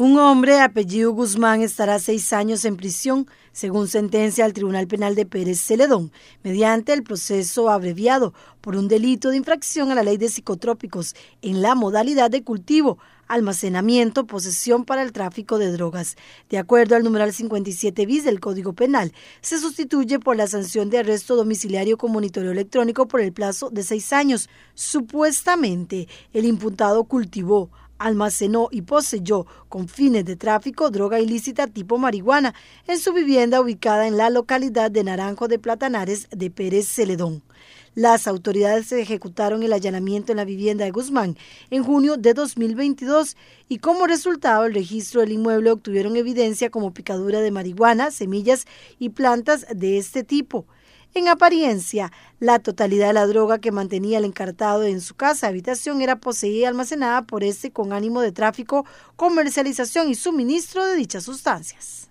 Un hombre apellido Guzmán estará seis años en prisión, según sentencia del Tribunal Penal de Pérez Celedón, mediante el proceso abreviado por un delito de infracción a la ley de psicotrópicos en la modalidad de cultivo, almacenamiento, posesión para el tráfico de drogas. De acuerdo al numeral 57 bis del Código Penal, se sustituye por la sanción de arresto domiciliario con monitoreo electrónico por el plazo de seis años. Supuestamente, el imputado cultivó, almacenó y poseyó con fines de tráfico droga ilícita tipo marihuana en su vivienda ubicada en la localidad de Naranjo de Platanares de Pérez Celedón. Las autoridades ejecutaron el allanamiento en la vivienda de Guzmán en junio de 2022 y como resultado el registro del inmueble obtuvieron evidencia como picadura de marihuana, semillas y plantas de este tipo. En apariencia, la totalidad de la droga que mantenía el encartado en su casa habitación era poseída y almacenada por este con ánimo de tráfico, comercialización y suministro de dichas sustancias.